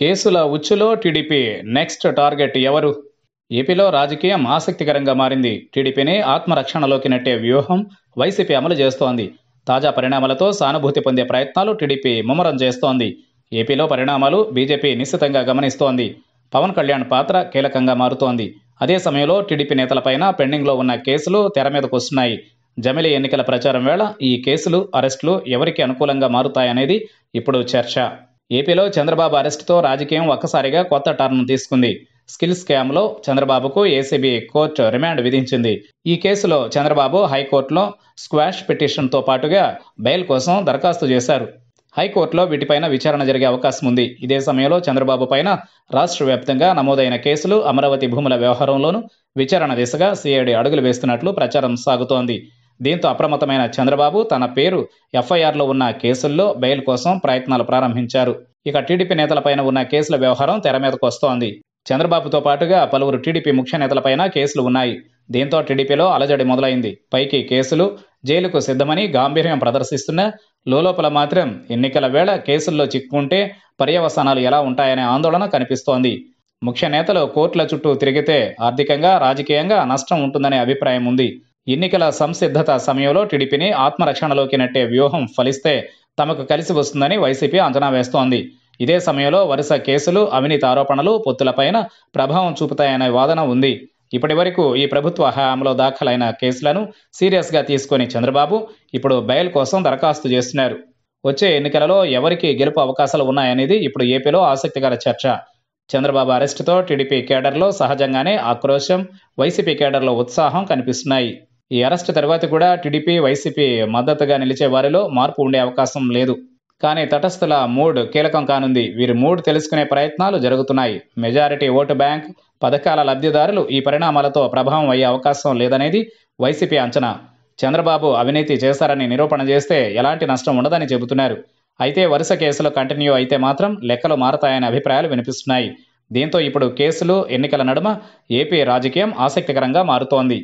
కేసుల ఉచ్చులో TDP next target ఎవరు ఏపీలో రాజకీయం ఆసక్తికరంగా మారింది టీడీపీని ఆత్మరక్షణలోకి నెట్టే వ్యూహం వైసీపీ అమలు చేస్తోంది తాజా పరిణామాలతో సానుభూతి పొందే ప్రయత్నాలు టీడీపీ ముమ్మరం చేస్తోంది ఏపీలో పరిణామాలు బీజేపీ నిశ్చితంగా గమనిస్తోంది పవన్ కళ్యాణ్ పాత్ర కీలకంగా మారుతోంది అదే సమయంలో టీడీపీ నేతలపైన పెండింగ్లో ఉన్న కేసులు తెర మీదకు వస్తున్నాయి జమిలి ఎన్నికల ప్రచారం వేళ ఈ కేసులు అరెస్టులు ఎవరికి అనుకూలంగా మారుతాయనేది ఇప్పుడు చర్చ ఏపీలో చంద్రబాబు అరెస్టుతో రాజకీయం ఒక్కసారిగా కొత్త టర్న్ తీసుకుంది స్కిల్ స్కామ్లో చంద్రబాబుకు ఏసీబీ కోర్టు రిమాండ్ విధించింది ఈ కేసులో చంద్రబాబు హైకోర్టులో స్క్వాష్ పిటిషన్తో పాటుగా బెయిల్ కోసం దరఖాస్తు చేశారు హైకోర్టులో వీటిపైన విచారణ జరిగే అవకాశం ఉంది ఇదే సమయంలో చంద్రబాబు పైన రాష్ట్ర వ్యాప్తంగా నమోదైన కేసులు అమరావతి భూముల వ్యవహారంలోనూ విచారణ దిశగా సిఐడి అడుగులు వేస్తున్నట్లు ప్రచారం సాగుతోంది దీంతో అప్రమత్తమైన చంద్రబాబు తన పేరు ఎఫ్ఐఆర్లో ఉన్న కేసుల్లో బెయిల్ కోసం ప్రయత్నాలు ప్రారంభించారు ఇక టీడీపీ నేతలపైన ఉన్న కేసుల వ్యవహారం తెర మీదకు వస్తోంది చంద్రబాబుతో పాటుగా పలువురు టీడీపీ ముఖ్య నేతలపైన కేసులు ఉన్నాయి దీంతో టీడీపీలో అలజడి మొదలైంది పైకి కేసులు జైలుకు సిద్ధమని గాంభీర్యం ప్రదర్శిస్తున్న లోపల మాత్రం ఎన్నికల వేళ కేసుల్లో చిక్కుంటే పర్యవసానాలు ఎలా ఉంటాయనే ఆందోళన కనిపిస్తోంది ముఖ్య నేతలు కోర్టుల చుట్టూ తిరిగితే ఆర్థికంగా రాజకీయంగా నష్టం ఉంటుందనే అభిప్రాయం ఉంది ఎన్నికల సంసిద్ధత సమయంలో టీడీపీని ఆత్మరక్షణలోకి నెట్టే వ్యూహం ఫలిస్తే తమకు కలిసి వస్తుందని వైసీపీ అంచనా వేస్తోంది ఇదే సమయంలో వరుస కేసులు అవినీతి ఆరోపణలు పొత్తులపైన ప్రభావం చూపుతాయనే వాదన ఉంది ఇప్పటి వరకు ఈ ప్రభుత్వ హయాంలో దాఖలైన కేసులను సీరియస్గా తీసుకుని చంద్రబాబు ఇప్పుడు బెయిల్ కోసం దరఖాస్తు చేస్తున్నారు వచ్చే ఎన్నికలలో ఎవరికి గెలుపు అవకాశాలు ఉన్నాయనేది ఇప్పుడు ఏపీలో ఆసక్తికర చర్చ చంద్రబాబు అరెస్టుతో టీడీపీ కేడర్లో సహజంగానే ఆక్రోశం వైసీపీ కేడర్లో ఉత్సాహం కనిపిస్తున్నాయి ఈ అరెస్ట్ తర్వాత కూడా టీడీపీ వైసీపీ మద్దతుగా నిలిచే వారిలో మార్పు ఉండే అవకాశం లేదు కానీ తటస్థుల మూడ్ కీలకం కానుంది వీరి మూడ్ తెలుసుకునే ప్రయత్నాలు జరుగుతున్నాయి మెజారిటీ ఓటు బ్యాంక్ పథకాల లబ్ధిదారులు ఈ పరిణామాలతో ప్రభావం అయ్యే అవకాశం లేదనేది వైసీపీ అంచనా చంద్రబాబు అవినీతి చేశారని నిరూపణ చేస్తే ఎలాంటి నష్టం ఉండదని చెబుతున్నారు అయితే వరుస కేసులు కంటిన్యూ అయితే మాత్రం లెక్కలు మారతాయనే అభిప్రాయాలు వినిపిస్తున్నాయి దీంతో ఇప్పుడు కేసులు ఎన్నికల నడుమ ఏపీ రాజకీయం ఆసక్తికరంగా మారుతోంది